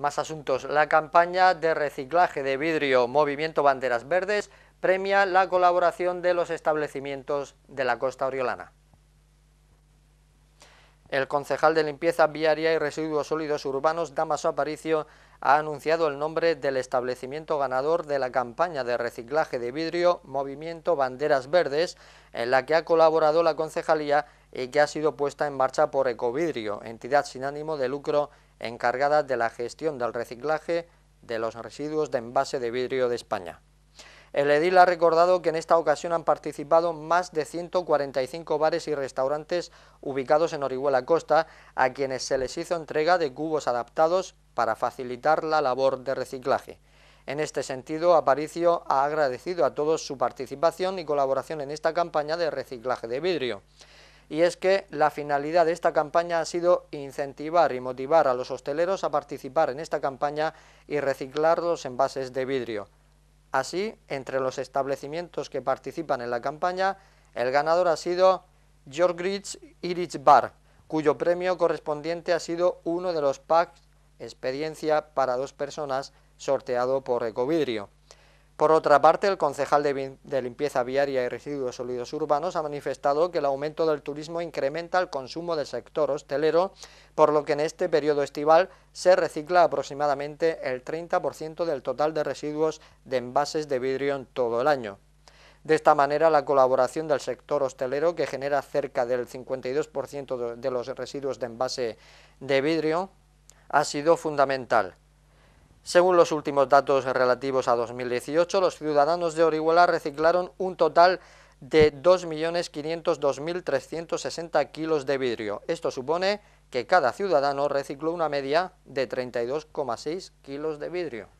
Más asuntos. La campaña de reciclaje de vidrio Movimiento Banderas Verdes premia la colaboración de los establecimientos de la costa oriolana. El concejal de limpieza viaria y residuos sólidos urbanos, Damaso Aparicio, ha anunciado el nombre del establecimiento ganador de la campaña de reciclaje de vidrio Movimiento Banderas Verdes, en la que ha colaborado la concejalía y que ha sido puesta en marcha por Ecovidrio, entidad sin ánimo de lucro encargada de la gestión del reciclaje de los residuos de envase de vidrio de España. El edil ha recordado que en esta ocasión han participado más de 145 bares y restaurantes ubicados en Orihuela Costa, a quienes se les hizo entrega de cubos adaptados para facilitar la labor de reciclaje. En este sentido, Aparicio ha agradecido a todos su participación y colaboración en esta campaña de reciclaje de vidrio y es que la finalidad de esta campaña ha sido incentivar y motivar a los hosteleros a participar en esta campaña y reciclar los envases de vidrio. Así, entre los establecimientos que participan en la campaña, el ganador ha sido rich Irish Bar, cuyo premio correspondiente ha sido uno de los packs Experiencia para dos personas sorteado por Ecovidrio. Por otra parte, el concejal de, limpieza viaria y residuos sólidos urbanos ha manifestado que el aumento del turismo incrementa el consumo del sector hostelero, por lo que en este periodo estival se recicla aproximadamente el 30% del total de residuos de envases de vidrio en todo el año. De esta manera, la colaboración del sector hostelero, que genera cerca del 52% de los residuos de envase de vidrio, ha sido fundamental. Según los últimos datos relativos a 2018, los ciudadanos de Orihuela reciclaron un total de 2.502.360 kilos de vidrio. Esto supone que cada ciudadano recicló una media de 32,6 kilos de vidrio.